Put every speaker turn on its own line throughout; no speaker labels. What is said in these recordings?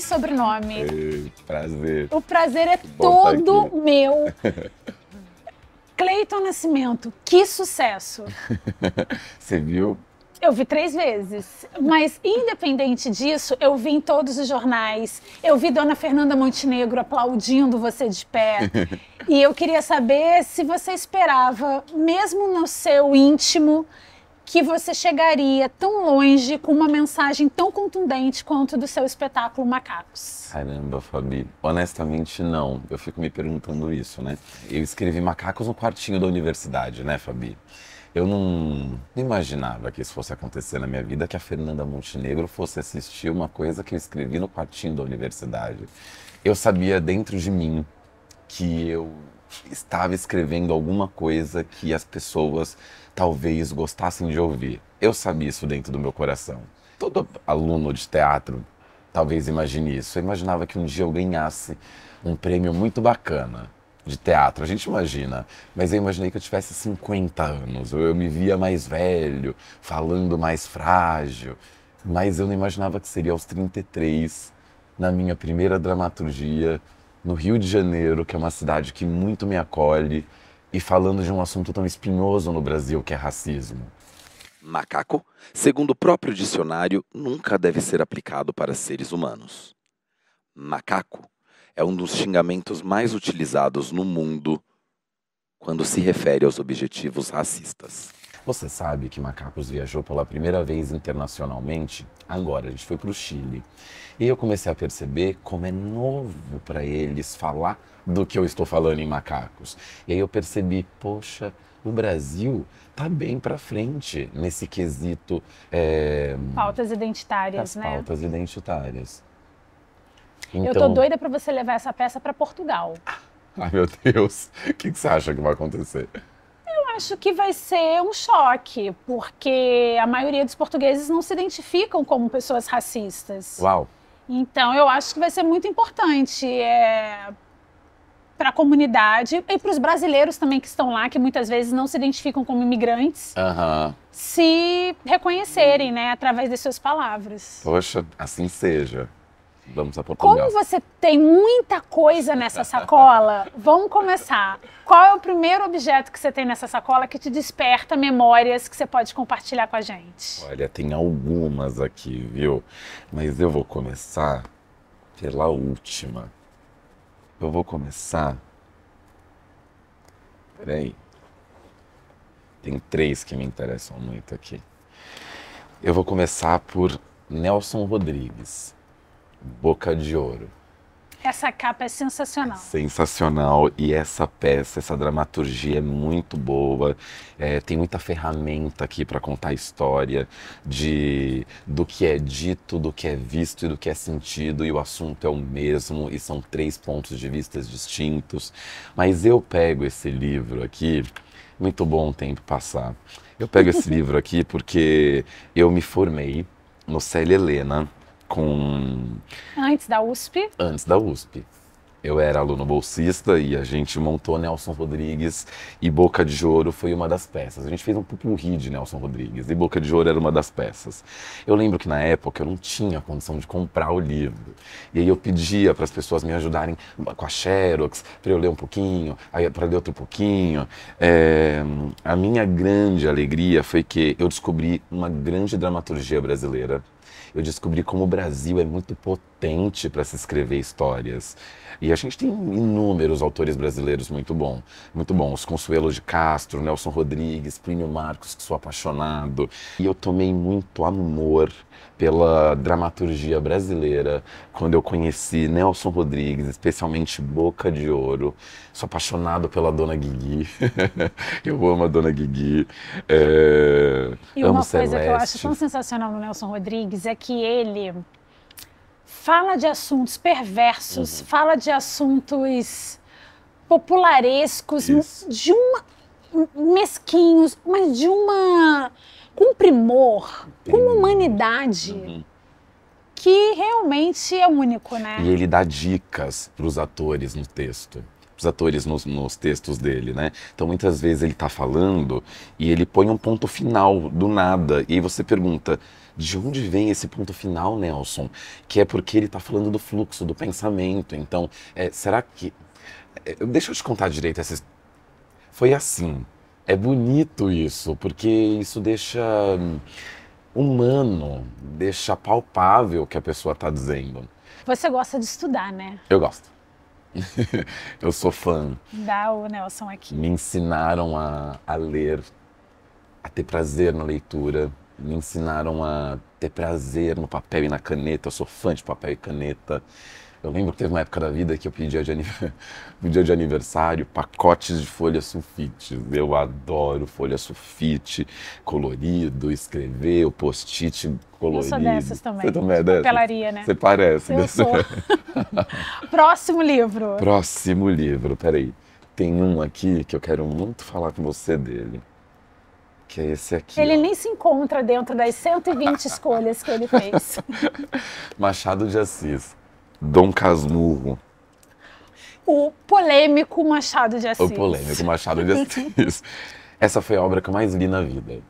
sobrenome. Ei,
prazer. O
prazer é todo aqui. meu. Cleiton Nascimento, que sucesso!
Você viu?
Eu vi três vezes, mas independente disso, eu vi em todos os jornais, eu vi Dona Fernanda Montenegro aplaudindo você de pé. e eu queria saber se você esperava, mesmo no seu íntimo, que você chegaria tão longe com uma mensagem tão contundente quanto do seu espetáculo Macacos?
Caramba, Fabi. Honestamente, não. Eu fico me perguntando isso, né? Eu escrevi Macacos no quartinho da universidade, né, Fabi? Eu não imaginava que isso fosse acontecer na minha vida, que a Fernanda Montenegro fosse assistir uma coisa que eu escrevi no quartinho da universidade. Eu sabia dentro de mim que eu estava escrevendo alguma coisa que as pessoas talvez gostassem de ouvir. Eu sabia isso dentro do meu coração. Todo aluno de teatro talvez imagine isso. Eu imaginava que um dia eu ganhasse um prêmio muito bacana de teatro, a gente imagina, mas eu imaginei que eu tivesse 50 anos, eu me via mais velho, falando mais frágil, mas eu não imaginava que seria aos 33, na minha primeira dramaturgia, no Rio de Janeiro, que é uma cidade que muito me acolhe, e falando de um assunto tão espinhoso no Brasil que é racismo. Macaco, segundo o próprio dicionário, nunca deve ser aplicado para seres humanos. Macaco é um dos xingamentos mais utilizados no mundo quando se refere aos objetivos racistas. Você sabe que Macacos viajou pela primeira vez internacionalmente? Agora, a gente foi para o Chile. E eu comecei a perceber como é novo para eles falar do que eu estou falando em Macacos. E aí eu percebi, poxa, o Brasil tá bem para frente nesse quesito. É...
Pautas identitárias, né?
Pautas identitárias. Então... Eu tô então doida
para você levar essa peça para Portugal. Ah,
ai, meu Deus. O que, que você acha que vai acontecer?
acho que vai ser um choque, porque a maioria dos portugueses não se identificam como pessoas racistas. Uau! Então, eu acho que vai ser muito importante é, para a comunidade e para os brasileiros também que estão lá, que muitas vezes não se identificam como imigrantes, uhum. se reconhecerem, né, através de suas palavras.
Poxa, assim seja vamos a Portugal. Como
você tem muita coisa nessa sacola, vamos começar. Qual é o primeiro objeto que você tem nessa sacola que te desperta memórias que você pode compartilhar com a gente?
Olha, tem algumas aqui, viu? Mas eu vou começar pela última. Eu vou começar. Peraí. Tem três que me interessam muito aqui. Eu vou começar por Nelson Rodrigues. Boca de Ouro.
Essa capa é sensacional.
Sensacional. E essa peça, essa dramaturgia é muito boa. É, tem muita ferramenta aqui para contar a história de, do que é dito, do que é visto e do que é sentido. E o assunto é o mesmo, e são três pontos de vista distintos. Mas eu pego esse livro aqui. Muito bom o tempo passar. Eu pego esse livro aqui porque eu me formei no Célia Helena com.
Antes da USP?
Antes da USP. Eu era aluno bolsista e a gente montou Nelson Rodrigues e Boca de Ouro foi uma das peças. A gente fez um pupurri de Nelson Rodrigues e Boca de Ouro era uma das peças. Eu lembro que na época eu não tinha condição de comprar o livro. E aí eu pedia para as pessoas me ajudarem com a Xerox, para eu ler um pouquinho, para ler outro pouquinho. É... A minha grande alegria foi que eu descobri uma grande dramaturgia brasileira eu descobri como o Brasil é muito potente para se escrever histórias. E a gente tem inúmeros autores brasileiros muito bom, muito bons. Consuelo de Castro, Nelson Rodrigues, Plínio Marcos, que sou apaixonado. E eu tomei muito amor pela dramaturgia brasileira quando eu conheci Nelson Rodrigues, especialmente Boca de Ouro. Sou apaixonado pela Dona Guigui. eu amo a Dona Guigui. É... E uma amo coisa Celeste. que eu acho tão
sensacional no Nelson Rodrigues é que ele fala de assuntos perversos, uhum. fala de assuntos popularescos, Isso. de uma mesquinhos, mas de uma com primor, com humanidade uhum. que realmente é único, né? E
ele dá dicas para os atores no texto para os atores nos, nos, textos dele, né? Então muitas vezes ele está falando e ele põe um ponto final do nada e aí você pergunta, de onde vem esse ponto final, Nelson? Que é porque ele está falando do fluxo, do pensamento. Então, é, será que. É, deixa eu te contar direito essa. Foi assim. É bonito isso, porque isso deixa hum, humano, deixa palpável o que a pessoa está dizendo.
Você gosta de estudar, né?
Eu gosto. eu sou fã.
Dá o Nelson aqui. Me
ensinaram a, a ler, a ter prazer na leitura me ensinaram a ter prazer no papel e na caneta. Eu sou fã de papel e caneta. Eu lembro que teve uma época da vida que eu pedia de, aniversário, pedia de aniversário pacotes de folha sulfite. Eu adoro folha sulfite, colorido, escrever, o post-it colorido. Eu sou dessas também. Você também é dessas? Papelaria, né? Você parece. Eu sou.
Próximo livro.
Próximo livro, peraí. Tem um aqui que eu quero muito falar com você dele que é esse
aqui. Ele ó. nem se encontra dentro das 120 escolhas que ele fez.
Machado de Assis, Dom Casmurro.
O polêmico Machado de Assis. O polêmico
Machado de Assis. Essa foi a obra que eu mais li na vida.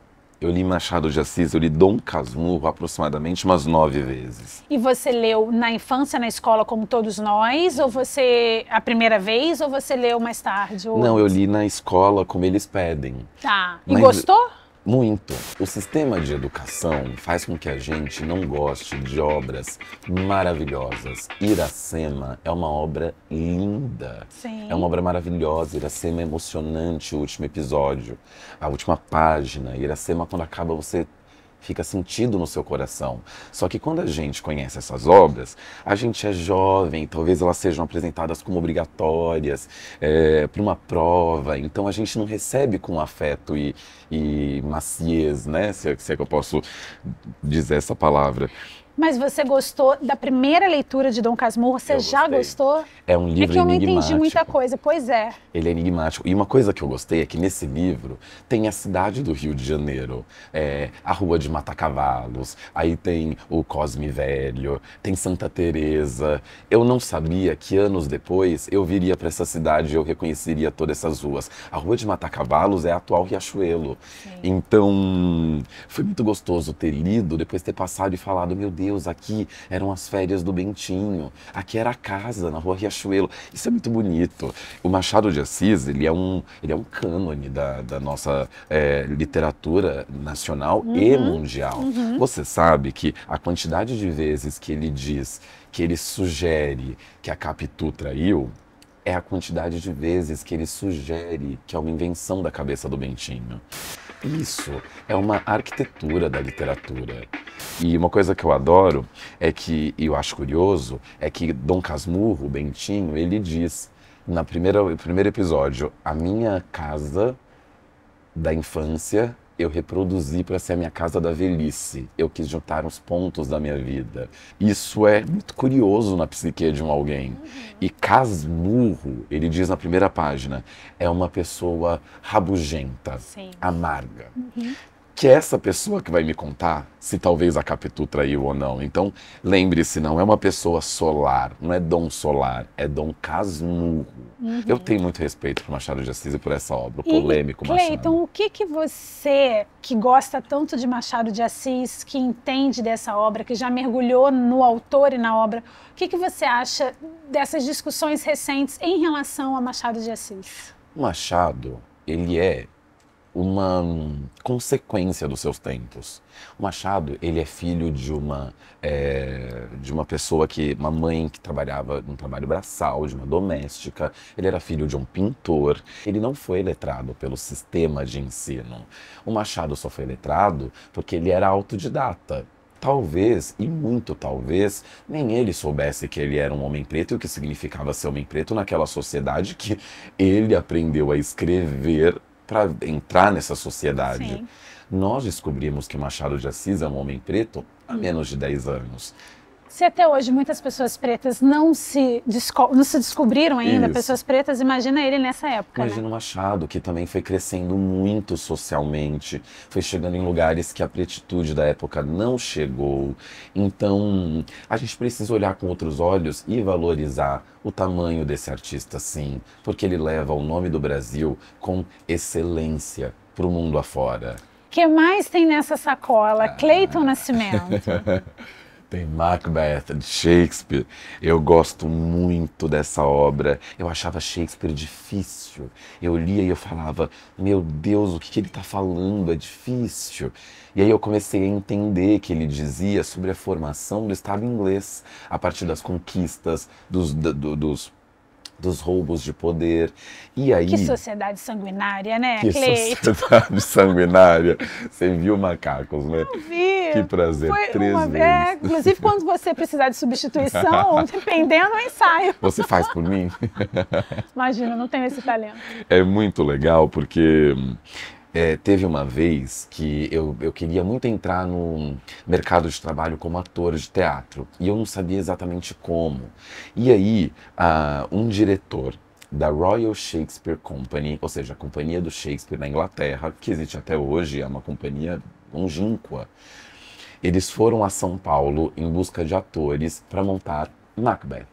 Eu li Machado de Assis, eu li Dom Casmurro aproximadamente umas nove vezes.
E você leu na infância, na escola, como todos nós? Ou você, a primeira vez, ou você leu mais tarde? Ou... Não,
eu li na escola, como eles pedem.
Tá. E Mas... gostou?
Muito. O sistema de educação faz com que a gente não goste de obras maravilhosas. Iracema é uma obra linda. Sim. É uma obra maravilhosa. Iracema é emocionante o último episódio, a última página. Iracema, quando acaba, você fica sentido no seu coração. Só que quando a gente conhece essas obras, a gente é jovem, talvez elas sejam apresentadas como obrigatórias é, para uma prova, então a gente não recebe com afeto e, e maciez, né? Se é, se é que eu posso dizer essa palavra.
Mas você gostou da primeira leitura de Dom Casmurro? Você já gostou?
É um livro enigmático. É que eu não entendi muita
coisa, pois é.
Ele é enigmático. E uma coisa que eu gostei é que nesse livro tem a cidade do Rio de Janeiro, é, a Rua de Matacavalos, aí tem o Cosme Velho, tem Santa Teresa. Eu não sabia que anos depois eu viria para essa cidade e eu reconheceria todas essas ruas. A Rua de Matacavalos é a atual Riachuelo. Sim. Então, foi muito gostoso ter lido, depois ter passado e falado, meu Deus, Deus, aqui eram as férias do Bentinho, aqui era a casa, na rua Riachuelo. Isso é muito bonito. O Machado de Assis, ele é um, ele é um cânone da, da nossa é, literatura nacional uhum. e mundial. Uhum. Você sabe que a quantidade de vezes que ele diz, que ele sugere que a Capitu traiu, é a quantidade de vezes que ele sugere que é uma invenção da cabeça do Bentinho. Isso é uma arquitetura da literatura. E uma coisa que eu adoro é que, e eu acho curioso, é que Dom Casmurro, o Bentinho, ele diz na primeira primeiro episódio, a minha casa da infância eu reproduzi para ser a minha casa da velhice. Eu quis juntar os pontos da minha vida. Isso é muito curioso na psique de um alguém. E Casmurro, ele diz na primeira página, é uma pessoa rabugenta, Sim. amarga. Uhum que é essa pessoa que vai me contar se talvez a Capitu traiu ou não. Então, lembre-se, não é uma pessoa solar, não é Dom Solar, é Dom Casmurro. Uhum. Eu tenho muito respeito por Machado de Assis e por essa obra, o polêmico e, Machado.
Então, o que que você, que gosta tanto de Machado de Assis, que entende dessa obra, que já mergulhou no autor e na obra, o que que você acha dessas discussões recentes em relação a Machado de Assis?
Machado, ele é uma hum, consequência dos seus tempos. O Machado ele é filho de uma é, de uma pessoa que uma mãe que trabalhava num trabalho braçal de uma doméstica. Ele era filho de um pintor. Ele não foi letrado pelo sistema de ensino. O Machado só foi letrado porque ele era autodidata talvez, e muito talvez, nem ele soubesse que ele era um homem preto e o que significava ser homem preto naquela sociedade que ele aprendeu a escrever para entrar nessa sociedade. Sim. Nós descobrimos que Machado de Assis é um homem preto há hum. menos de 10 anos.
Se até hoje muitas pessoas pretas não se, não se descobriram ainda, Isso. pessoas pretas, imagina ele nessa época. Né?
Imagina né? o Machado, que também foi crescendo muito socialmente, foi chegando em lugares que a pretitude da época não chegou. Então, a gente precisa olhar com outros olhos e valorizar o tamanho desse artista, sim, porque ele leva o nome do Brasil com excelência para o mundo afora.
O que mais tem nessa sacola? Ah. Cleiton Nascimento.
Tem Macbeth de Shakespeare. Eu gosto muito dessa obra. Eu achava Shakespeare difícil. Eu lia e eu falava, meu Deus, o que, que ele está falando? É difícil. E aí eu comecei a entender que ele dizia sobre a formação do Estado inglês a partir das conquistas, dos, do, dos dos roubos de poder. E aí. Que
sociedade sanguinária, né, que Cleito? Sociedade
sanguinária. Você viu macacos, né? Eu
vi. Que prazer. Foi Três uma... É, vezes. É, inclusive, quando você precisar de substituição, dependendo, eu ensaio. Você faz por mim? Imagina, não tenho esse talento.
É muito legal, porque é, teve uma vez que eu, eu queria muito entrar no mercado de trabalho como ator de teatro e eu não sabia exatamente como. E aí, uh, um diretor da Royal Shakespeare Company, ou seja, a companhia do Shakespeare na Inglaterra, que existe até hoje, é uma companhia longínqua, eles foram a São Paulo em busca de atores para montar Macbeth.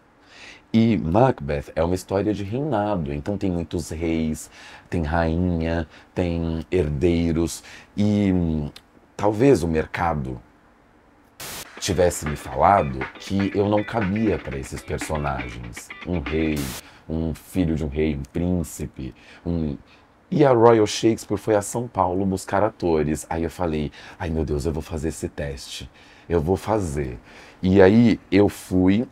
E Macbeth é uma história de reinado, então tem muitos reis, tem rainha, tem herdeiros e hum, talvez o mercado tivesse me falado que eu não cabia para esses personagens. Um rei, um filho de um rei, um príncipe, um e a Royal Shakespeare foi a São Paulo buscar atores. Aí eu falei: ai meu Deus, eu vou fazer esse teste. Eu vou fazer. E aí eu fui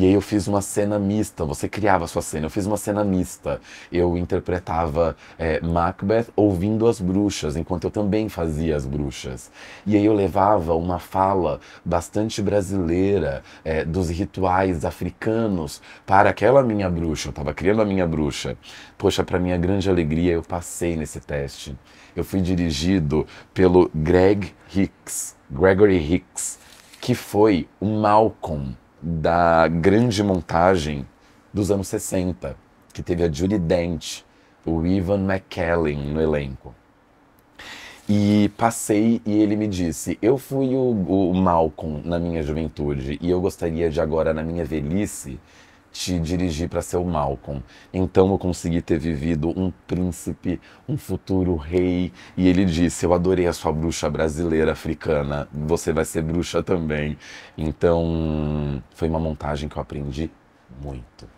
e aí eu fiz uma cena mista, você criava a sua cena, eu fiz uma cena mista. Eu interpretava é, Macbeth ouvindo as bruxas, enquanto eu também fazia as bruxas. E aí eu levava uma fala bastante brasileira é, dos rituais africanos para aquela minha bruxa, eu estava criando a minha bruxa. Poxa, para minha grande alegria, eu passei nesse teste. Eu fui dirigido pelo Greg Hicks, Gregory Hicks, que foi o Malcolm da grande montagem dos anos 60, que teve a Judy Dent, o Ivan McKellen no elenco. E passei e ele me disse: Eu fui o, o Malcolm na minha juventude e eu gostaria de agora, na minha velhice, te dirigir para ser o Malcolm. Então eu consegui ter vivido um príncipe, um futuro rei. E ele disse: Eu adorei a sua bruxa brasileira africana, você vai ser bruxa também. Então foi uma montagem que eu aprendi
muito.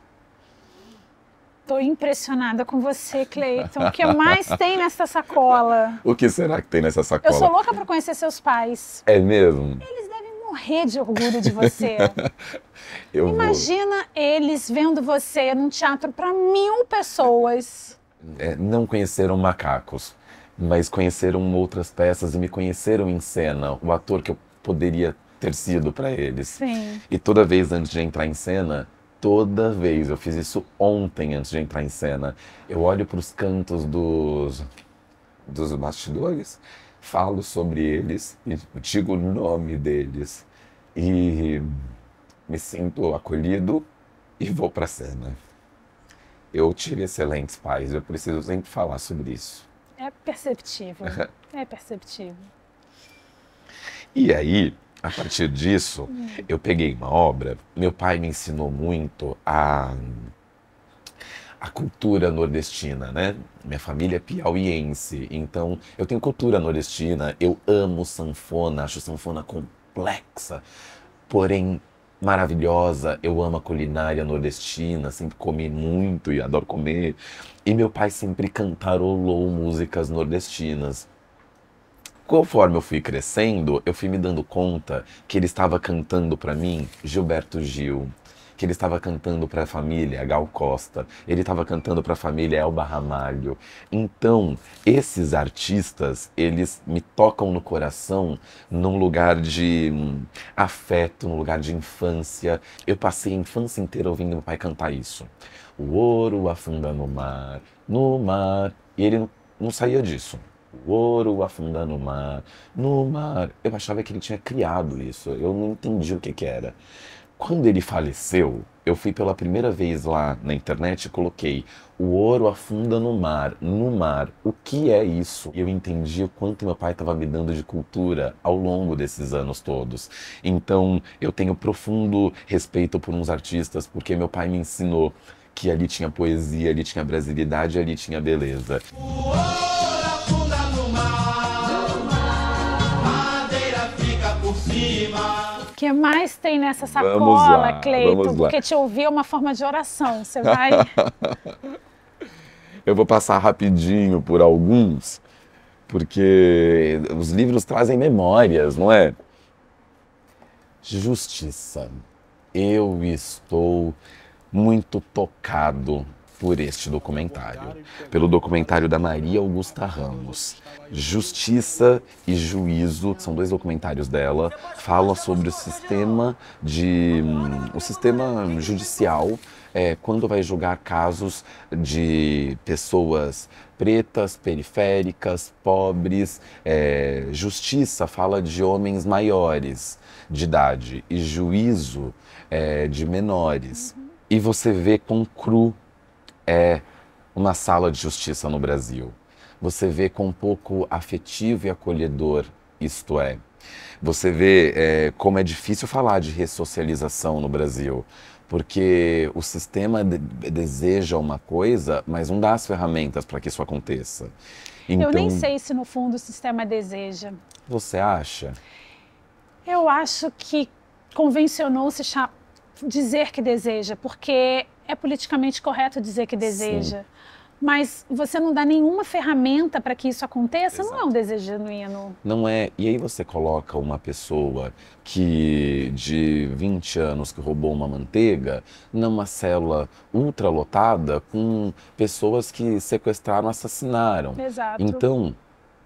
Estou impressionada com você, Cleiton. O que mais tem nessa sacola?
O que será que tem nessa sacola? Eu sou
louca para conhecer seus pais.
É mesmo? Eles
morrer de orgulho de você.
Imagina
vou... eles vendo você num teatro para mil pessoas.
É, não conheceram macacos, mas conheceram outras peças e me conheceram em cena, o ator que eu poderia ter sido para eles. Sim. E toda vez antes de entrar em cena, toda vez, eu fiz isso ontem antes de entrar em cena, eu olho para os cantos dos, dos bastidores falo sobre eles e digo o nome deles. E me sinto acolhido e vou para a cena. Eu tive excelentes pais, eu preciso sempre falar sobre isso.
É perceptível. é perceptível.
E aí, a partir disso, hum. eu peguei uma obra. Meu pai me ensinou muito a a cultura nordestina, né? Minha família é piauiense, então eu tenho cultura nordestina, eu amo sanfona, acho sanfona complexa, porém maravilhosa. Eu amo a culinária nordestina, sempre comi muito e adoro comer. E meu pai sempre cantarolou músicas nordestinas. Conforme eu fui crescendo, eu fui me dando conta que ele estava cantando para mim Gilberto Gil, que ele estava cantando para a família é Gal Costa, ele estava cantando para a família é Elba Ramalho. Então, esses artistas, eles me tocam no coração num lugar de hum, afeto, num lugar de infância. Eu passei a infância inteira ouvindo meu pai cantar isso. O ouro afunda no mar, no mar. E ele não saía disso. O ouro afunda no mar, no mar. Eu achava que ele tinha criado isso, eu não entendi o que, que era. Quando ele faleceu, eu fui pela primeira vez lá na internet e coloquei o ouro afunda no mar, no mar, o que é isso? E eu entendi o quanto meu pai estava me dando de cultura ao longo desses anos todos. Então eu tenho profundo respeito por uns artistas porque meu pai me ensinou que ali tinha poesia, ali tinha brasilidade, ali tinha beleza. Uou!
mais tem nessa sacola, lá, Cleito? Porque te ouvir é uma forma de oração. Você vai.
Eu vou passar rapidinho por alguns, porque os livros trazem memórias, não é? Justiça. Eu estou muito tocado por este documentário, pelo documentário da Maria Augusta Ramos. Justiça e Juízo, são dois documentários dela, falam sobre o sistema de hum, o sistema judicial é, quando vai julgar casos de pessoas pretas, periféricas, pobres. É, justiça fala de homens maiores de idade e juízo é, de menores. E você vê com cru é uma sala de justiça no Brasil. Você vê com pouco afetivo e acolhedor, isto é. Você vê é, como é difícil falar de ressocialização no Brasil, porque o sistema de deseja uma coisa, mas não dá as ferramentas para que isso aconteça. Então, Eu nem então
sei se no fundo o sistema deseja.
Você acha?
Eu acho que convencionou-se dizer que deseja, porque é politicamente correto dizer que deseja. Sim. Mas você não dá nenhuma ferramenta para que isso aconteça, Exato. não é um desejo genuíno.
Não é. E aí você coloca uma pessoa que de 20 anos que roubou uma manteiga numa célula ultralotada com pessoas que sequestraram, assassinaram. Exato. Então,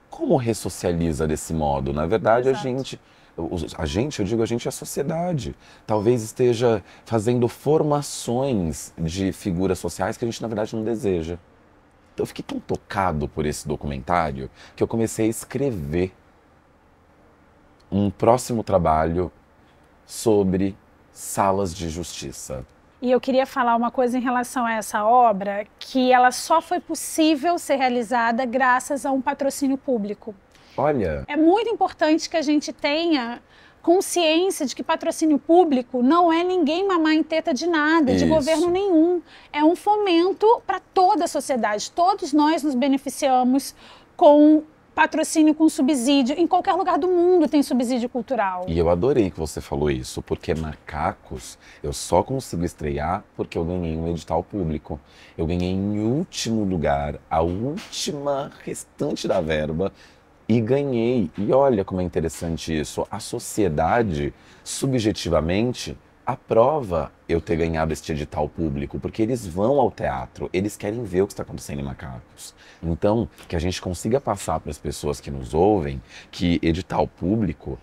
como ressocializa desse modo? Na verdade, Exato. a gente a gente, eu digo a gente, é a sociedade. Talvez esteja fazendo formações de figuras sociais que a gente, na verdade, não deseja. Então, eu fiquei tão tocado por esse documentário que eu comecei a escrever um próximo trabalho sobre salas de justiça.
E eu queria falar uma coisa em relação a essa obra, que ela só foi possível ser realizada graças a um patrocínio público. Olha. É muito importante que a gente tenha consciência de que patrocínio público não é ninguém mamar em teta de nada, Isso. de governo nenhum. É um fomento para toda a sociedade. Todos nós nos beneficiamos com patrocínio com subsídio. Em qualquer lugar do mundo tem subsídio cultural.
E eu adorei que você falou isso, porque Macacos eu só consigo estrear porque eu ganhei um edital público. Eu ganhei em último lugar, a última restante da verba e ganhei. E olha como é interessante isso. A sociedade, subjetivamente, aprova eu ter ganhado este edital público, porque eles vão ao teatro, eles querem ver o que está acontecendo em Macacos. Então, que a gente consiga passar para as pessoas que nos ouvem que edital público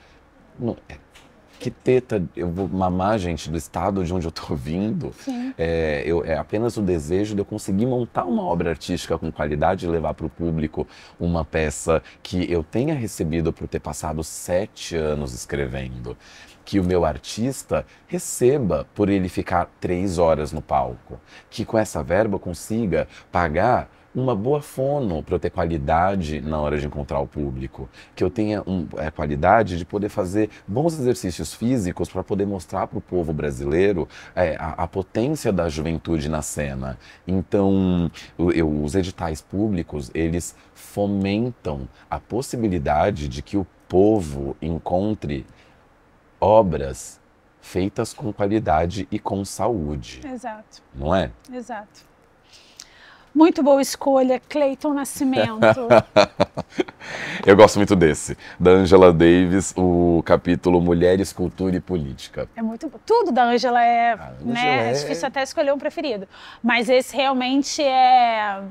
que teta eu vou mamar, gente, do estado de onde eu tô vindo. É, eu, é apenas o desejo de eu conseguir montar uma obra artística com qualidade e levar para o público uma peça que eu tenha recebido por ter passado sete anos escrevendo. Que o meu artista receba por ele ficar três horas no palco. Que com essa verba eu consiga pagar uma boa fono para eu ter qualidade na hora de encontrar o público, que eu tenha um, é, qualidade de poder fazer bons exercícios físicos para poder mostrar para o povo brasileiro é, a, a, potência da juventude na cena. Então, eu, eu, os editais públicos eles fomentam a possibilidade de que o povo encontre obras feitas com qualidade e com saúde. Exato.
Não é? Exato. Muito boa escolha, Cleiton Nascimento.
Eu gosto muito desse, da Angela Davis, o capítulo Mulheres, Cultura e Política.
É muito tudo da Angela é, né, Angela né? É... é difícil até escolher um preferido, mas esse realmente é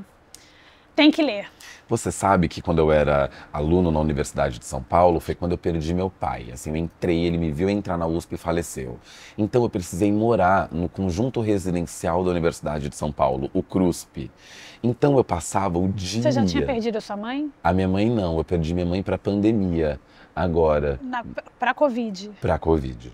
tem que ler.
Você sabe que quando eu era aluno na Universidade de São Paulo, foi quando eu perdi meu pai. Assim, eu entrei, ele me viu entrar na USP e faleceu. Então eu precisei morar no conjunto residencial da Universidade de São Paulo, o CRUSP. Então eu passava o dia. Você já tinha
perdido a sua mãe?
A minha mãe não, eu perdi minha mãe para a pandemia. Agora.
Para a Covid.
Para a Covid.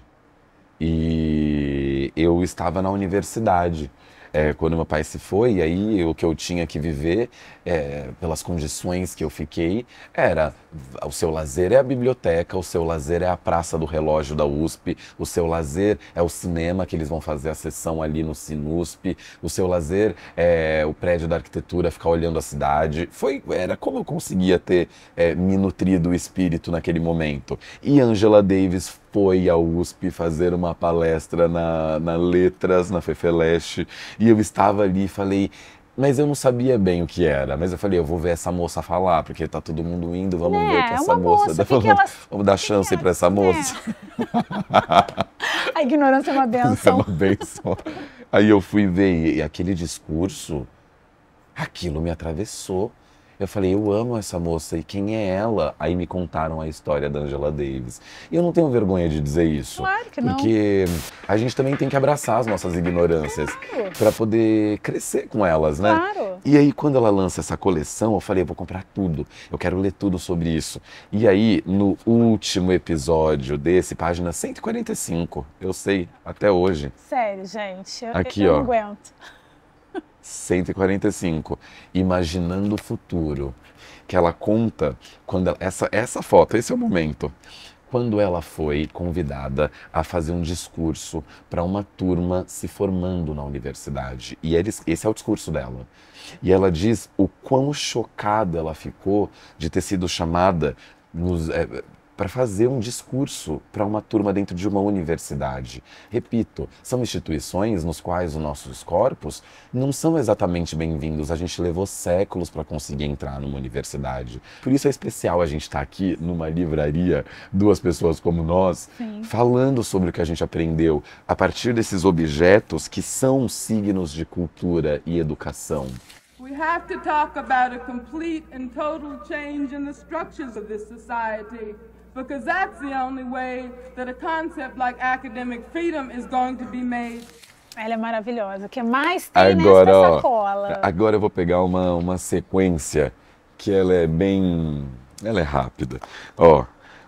E eu estava na universidade é, quando meu pai se foi, e aí o que eu tinha que viver, é, pelas condições que eu fiquei, era o seu lazer é a biblioteca, o seu lazer é a Praça do Relógio da USP, o seu lazer é o cinema que eles vão fazer a sessão ali no Sinusp, o seu lazer é o prédio da arquitetura, ficar olhando a cidade. Foi, era como eu conseguia ter é, me nutrido o espírito naquele momento. E Angela Davis foi à USP fazer uma palestra na, na Letras, na Fefeleste, e eu estava ali e falei, mas eu não sabia bem o que era. Mas eu falei, eu vou ver essa moça falar, porque tá todo mundo indo, vamos né, ver o que essa moça, moça Que ela... Vamos dar chance para essa moça. É.
a ignorância é uma é benção. É
uma benção. Aí eu fui ver e aquele discurso, aquilo me atravessou. Eu falei, eu amo essa moça e quem é ela? Aí me contaram a história da Angela Davis. E eu não tenho vergonha de dizer isso. Claro
que não. Porque
a gente também tem que abraçar as nossas ignorâncias claro. para poder crescer com elas, né? Claro. E aí quando ela lança essa coleção, eu falei, eu vou comprar tudo. Eu quero ler tudo sobre isso. E aí no último episódio desse, página 145, eu sei até hoje.
Sério, gente, eu, Aqui, eu ó. não aguento.
145, Imaginando o Futuro, que ela conta quando ela, essa, essa foto, esse é o momento, quando ela foi convidada a fazer um discurso para uma turma se formando na universidade. E eles, esse é o discurso dela. E ela diz o quão chocada ela ficou de ter sido chamada nos, é, para fazer um discurso para uma turma dentro de uma universidade. Repito, são instituições nos quais os nossos corpos não são exatamente bem-vindos. A gente levou séculos para conseguir entrar numa universidade. Por isso é especial a gente estar tá aqui numa livraria, duas pessoas como nós, Sim. falando sobre o que a gente aprendeu a partir desses objetos que são signos de cultura e educação.
We have to talk about a complete and total change in the structures of this society because that's the only way that a concept like academic freedom is going to be made. Ela é maravilhosa. O que mais tem agora, nessa sacola? Ó,
agora eu vou pegar uma, uma sequência que ela é bem... Ela é rápida. Ó,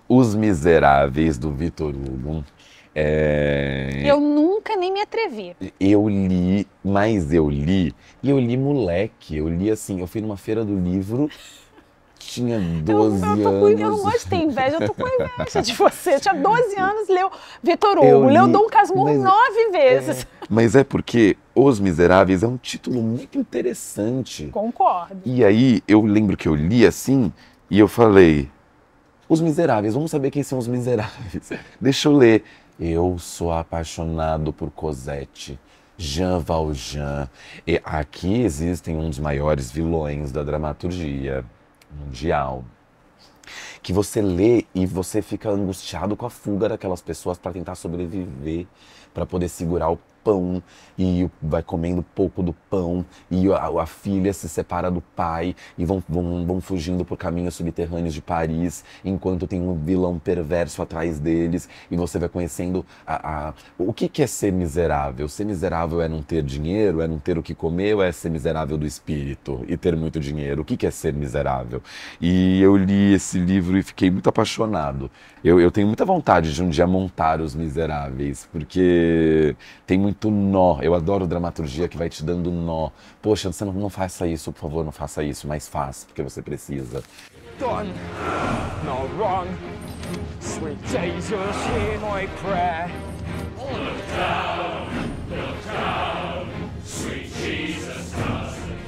Os Miseráveis, do Vitor Hugo. É... Eu
nunca nem me atrevi.
Eu li, mas eu li. E eu li moleque. Eu li assim, eu fui numa feira do livro tinha 12 eu, eu anos. Com, eu não gosto de ter inveja, eu tô com inveja de
você. Eu tinha 12 anos, leu Vitor Hugo, li, leu Dom Casmurro é nove vezes. É,
mas é porque Os Miseráveis é um título muito interessante.
Concordo.
E aí eu lembro que eu li assim e eu falei: Os Miseráveis, vamos saber quem são os Miseráveis. Deixa eu ler. Eu sou apaixonado por Cosette. Jean Valjean. E aqui existem um dos maiores vilões da dramaturgia mundial que você lê e você fica angustiado com a fuga daquelas pessoas para tentar sobreviver, para poder segurar o pão e vai comendo pouco do pão e a, a filha se separa do pai e vão, vão, vão fugindo por caminhos subterrâneos de Paris enquanto tem um vilão perverso atrás deles e você vai conhecendo a, a... o que, que é ser miserável. Ser miserável é não ter dinheiro, é não ter o que comer ou é ser miserável do espírito e ter muito dinheiro? O que, que é ser miserável? E eu li esse livro e fiquei muito apaixonado. Eu, eu tenho muita vontade de um dia montar Os Miseráveis, porque tem muito muito tipo, nó. Eu adoro dramaturgia que vai te dando nó. Poxa, você não, não faça isso, por favor, não faça isso, mas faz, porque você precisa.
Done, wrong.
Sweet Jesus, hear my prayer.
Look down, look down. Sweet Jesus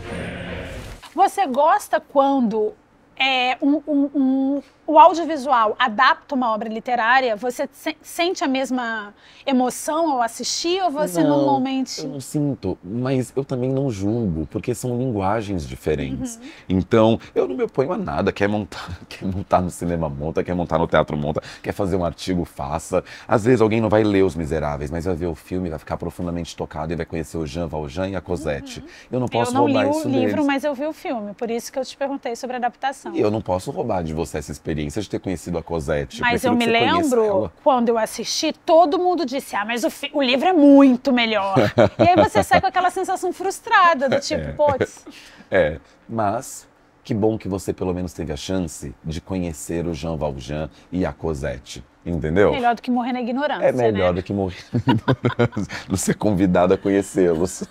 care. Você gosta quando é um, um, um o audiovisual adapta uma obra literária, você se sente a mesma emoção ao assistir ou você não, normalmente.
Eu não sinto, mas eu também não julgo, porque são linguagens diferentes. Uhum. Então, eu não me oponho a nada. Quer montar, quer montar no cinema, monta, quer montar no teatro, monta, quer fazer um artigo, faça. Às vezes alguém não vai ler Os Miseráveis, mas vai ver o filme, vai ficar profundamente tocado e vai conhecer o Jean Valjean e a Cosette. Uhum. Eu não posso roubar isso. Eu não li o livro, deles.
mas eu vi o filme, por isso que eu te perguntei sobre a adaptação. E eu não
posso roubar de você essa experiência experiência de ter conhecido a Cosette. Mas eu, eu me lembro,
quando eu assisti, todo mundo disse: ah, mas o, o livro é muito melhor. e aí você sai com aquela sensação frustrada, do é. tipo, é. putz.
É, mas que bom que você pelo menos teve a chance de conhecer o Jean Valjean e a Cosette. Entendeu? Melhor
do que morrer na ignorância. É né? melhor
né? do que morrer na ignorância. Você ser convidado a conhecê-los.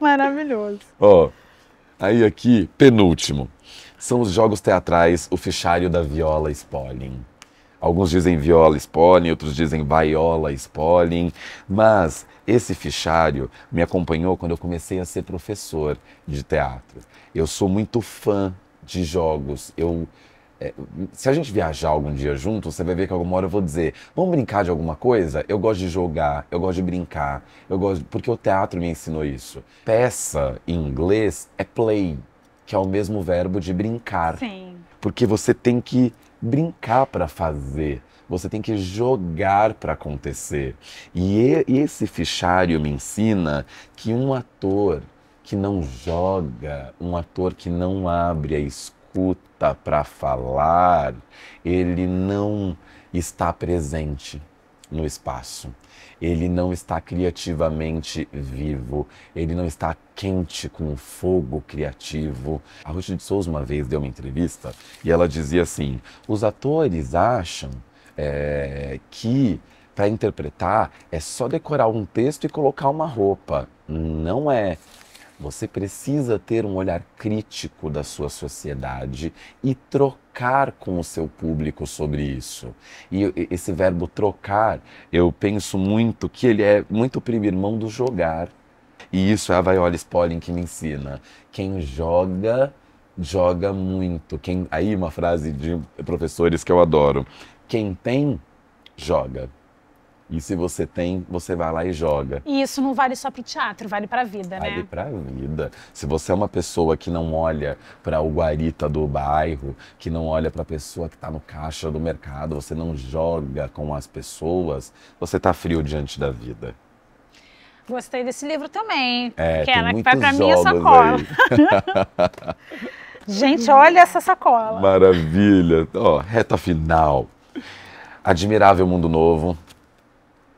Maravilhoso.
Ó, oh, aí aqui, penúltimo são os jogos teatrais O Fichário da Viola Spolin. Alguns dizem Viola Spolin, outros dizem Viola Spolin, mas esse fichário me acompanhou quando eu comecei a ser professor de teatro. Eu sou muito fã de jogos. Eu é, se a gente viajar algum dia junto, você vai ver que alguma hora eu vou dizer, vamos brincar de alguma coisa? Eu gosto de jogar, eu gosto de brincar, eu gosto de... porque o teatro me ensinou isso. Peça em inglês é play que é o mesmo verbo de brincar. Sim. Porque você tem que brincar para fazer, você tem que jogar para acontecer. E esse fichário me ensina que um ator que não joga, um ator que não abre a escuta para falar, ele não está presente no espaço. Ele não está criativamente vivo, ele não está quente com o fogo criativo. A Ruth de Souza uma vez deu uma entrevista e ela dizia assim: os atores acham é, que para interpretar é só decorar um texto e colocar uma roupa. Não é. Você precisa ter um olhar crítico da sua sociedade e trocar com o seu público sobre isso. E esse verbo trocar, eu penso muito que ele é muito primo irmão do jogar. E isso é a Viola Spolin que me ensina. Quem joga, joga muito. Quem, aí uma frase de professores que eu adoro. Quem tem, joga. E se você tem, você vai lá e joga. E
isso não vale só para o teatro, vale para a vida, vale né? Vale
para a vida. Se você é uma pessoa que não olha para o guarita do bairro, que não olha para a pessoa que está no caixa do mercado, você não joga com as pessoas, você está frio diante da vida.
Gostei desse livro também. É, que ela que vai para minha sacola. Gente, olha essa sacola.
Maravilha. Ó, oh, reta final. Admirável Mundo Novo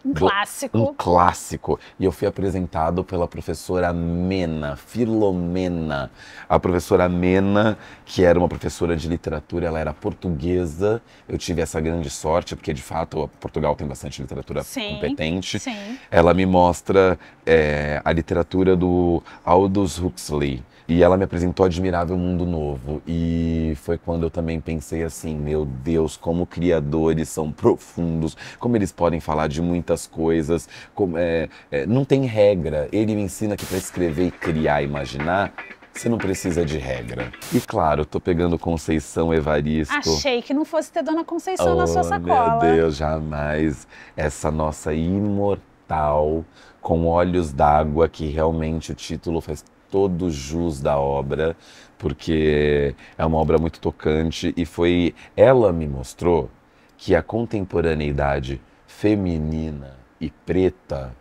um clássico. Um
clássico. E eu fui apresentado pela professora Mena, Filomena. A professora Mena, que era uma professora de literatura, ela era portuguesa. Eu tive essa grande sorte, porque de fato Portugal tem bastante literatura sim, competente. Sim. Ela me mostra é, a literatura do Aldous Huxley e ela me apresentou Admirável Mundo Novo. E foi quando eu também pensei assim: meu Deus, como criadores são profundos, como eles podem falar de muitas coisas. Como, é, é, não tem regra. Ele me ensina que para escrever e criar imaginar, você não precisa de regra. E claro, tô pegando Conceição Evaristo. Achei
que não fosse ter Dona Conceição oh, na sua oh, sacola. Meu
Deus, jamais. Essa nossa imortal, com olhos d'água, que realmente o título faz todo o jus da obra, porque é uma obra muito tocante e foi ela me mostrou que a contemporaneidade feminina e preta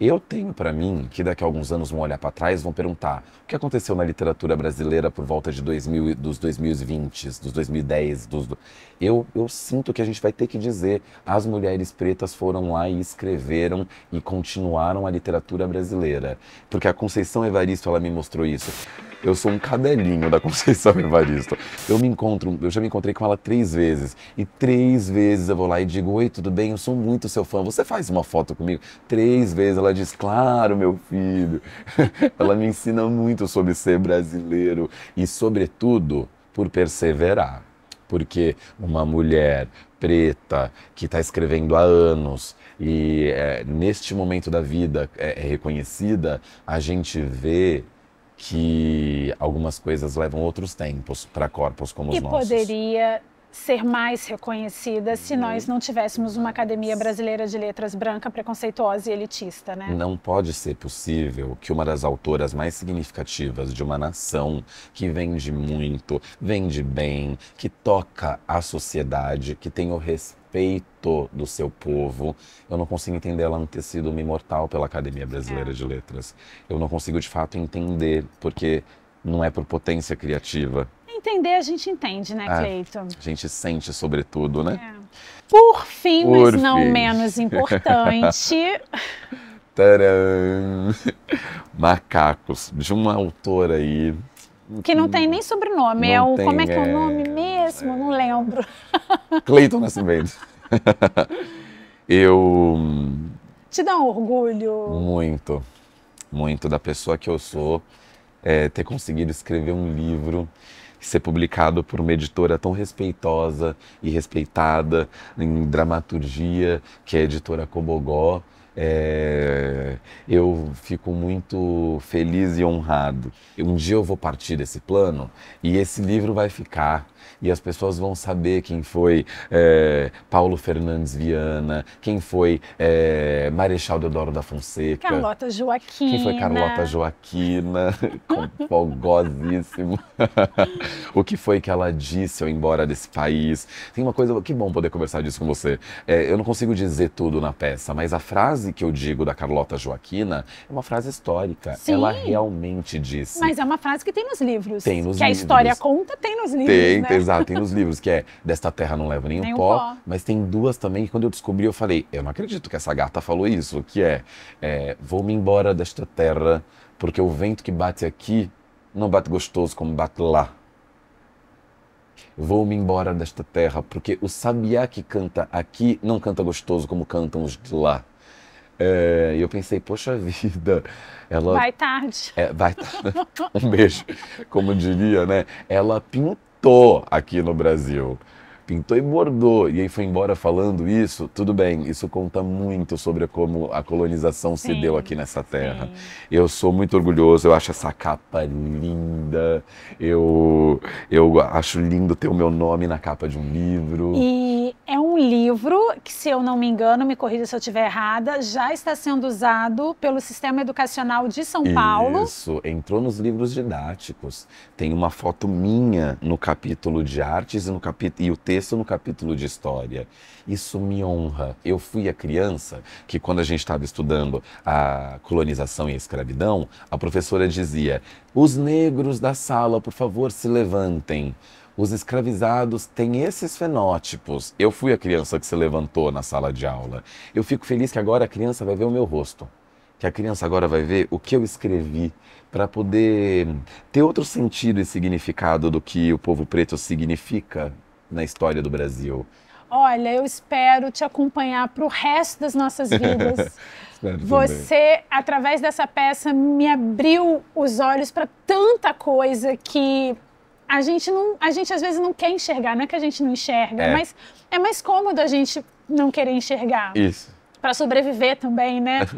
eu tenho para mim que daqui a alguns anos vão olhar para trás e vão perguntar o que aconteceu na literatura brasileira por volta de 2000, dos 2020, dos 2010, dos, eu, eu sinto que a gente vai ter que dizer: as mulheres pretas foram lá e escreveram e continuaram a literatura brasileira. Porque a Conceição Evaristo, ela me mostrou isso. Eu sou um cadelinho da Conceição Evaristo. Eu me encontro, eu já me encontrei com ela três vezes. E três vezes eu vou lá e digo: Oi, tudo bem? Eu sou muito seu fã. Você faz uma foto comigo? Três vezes ela diz: Claro, meu filho. ela me ensina muito sobre ser brasileiro e, sobretudo, por perseverar porque uma mulher preta que está escrevendo há anos e é, neste momento da vida é, é reconhecida, a gente vê que algumas coisas levam outros tempos para corpos como e os nossos.
E poderia ser mais reconhecida se uhum. nós não tivéssemos uma academia brasileira de letras branca, preconceituosa e elitista, né?
Não pode ser possível que uma das autoras mais significativas de uma nação que vende muito, vende bem, que toca a sociedade, que tem o respeito do seu povo, eu não consigo entender ela não ter sido uma imortal pela Academia Brasileira é. de Letras. Eu não consigo de fato entender porque não é por potência criativa
entender, a gente entende, né, é, Cleiton? A
gente sente, sobretudo, né? É.
Por fim, Por mas fim. não menos importante.
Tcharam! Macacos, de uma autora aí.
Que não tem nem sobrenome, é o. Tem, como é que é, é o nome mesmo? É... Não lembro. Cleiton
Nascimento. Eu.
Te dá um orgulho?
Muito, muito da pessoa que eu sou, é, ter conseguido escrever um livro ser publicado por uma editora tão respeitosa e respeitada em dramaturgia, que é a editora Cobogó. É, eu fico muito feliz e honrado. Um dia eu vou partir desse plano e esse livro vai ficar e as pessoas vão saber quem foi é, Paulo Fernandes Viana, quem foi é, Marechal Deodoro da Fonseca. Carlota
Joaquina. Quem foi Carlota
Joaquina, folgosíssimo. o que foi que ela disse ao ir embora desse país. Tem uma coisa, que bom poder conversar disso com você. É, eu não consigo dizer tudo na peça, mas a frase que eu digo da Carlota Joaquina é uma frase histórica. Sim. Ela realmente disse. Mas
é uma frase que tem nos livros. Tem nos que livros. Que a história conta, tem nos livros, tem, né? Exato,
tem nos livros que é Desta Terra Não Leva Nenhum, Nenhum pó, pó, mas tem duas também que quando eu descobri eu falei, eu não acredito que essa gata falou isso, que é, é vou-me embora desta terra porque o vento que bate aqui não bate gostoso como bate lá. Vou-me embora desta terra porque o sabiá que canta aqui não canta gostoso como cantam os de lá. É, e é, eu pensei, poxa vida, ela. Vai tarde. É, vai tarde. um beijo, como diria, né? Ela pintou aumentou aqui no Brasil pintou e bordou e aí foi embora falando isso, tudo bem, isso conta muito sobre como a colonização sim, se deu aqui nessa terra. Sim. Eu sou muito orgulhoso, eu acho essa capa linda, eu, eu acho lindo ter o meu nome na capa de um livro.
E é um livro que, se eu não me engano, me corrija se eu estiver errada, já está sendo usado pelo Sistema Educacional de São isso, Paulo.
Isso, entrou nos livros didáticos. Tem uma foto minha no capítulo de artes e, no capítulo e o texto apareço no capítulo de história. Isso me honra. Eu fui a criança que, quando a gente estava estudando a colonização e a escravidão, a professora dizia: os negros da sala, por favor, se levantem os escravizados têm esses fenótipos. Eu fui a criança que se levantou na sala de aula. Eu fico feliz que agora a criança vai ver o meu rosto. Que a criança agora vai ver o que eu escrevi para poder ter outro sentido e significado do que o povo preto significa na história do Brasil?
Olha, eu espero te acompanhar para o resto das nossas vidas. Você, através dessa peça, me abriu os olhos para tanta coisa que a gente não, a gente às vezes não quer enxergar, não é que a gente não enxerga, é. mas é mais cômodo a gente não querer enxergar. Isso. Para sobreviver também, né?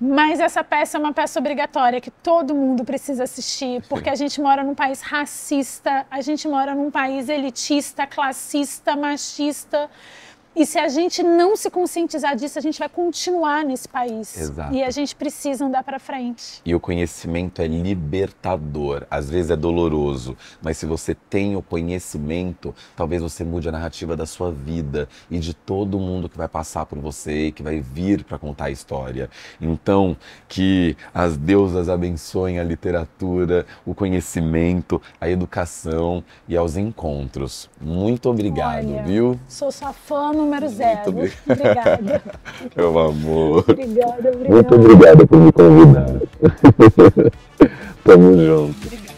Mas essa peça é uma peça obrigatória que todo mundo precisa assistir, porque Sim. a gente mora num país racista, a gente mora num país elitista, classista, machista. E se a gente não se conscientizar disso, a gente vai continuar nesse país. Exato. E a gente precisa andar para frente.
E o conhecimento é libertador. Às vezes é doloroso, mas se você tem o conhecimento, talvez você mude a narrativa da sua vida e de todo mundo que vai passar por você e que vai vir para contar a história. Então, que as deusas abençoem a literatura, o conhecimento, a educação e aos encontros. Muito obrigado, Olha, viu?
Sou sua fã, número zero. Muito obrigada.
Meu amor. Obrigada, obrigada. Muito obrigada por me convidar. Tamo junto. Obrigada.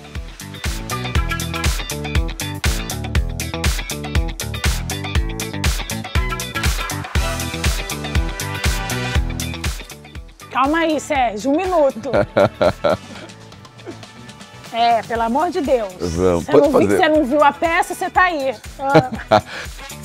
Calma aí, Sérgio, um minuto. é, pelo amor de Deus.
você não viu, você
não viu a peça, você tá aí.
Ah.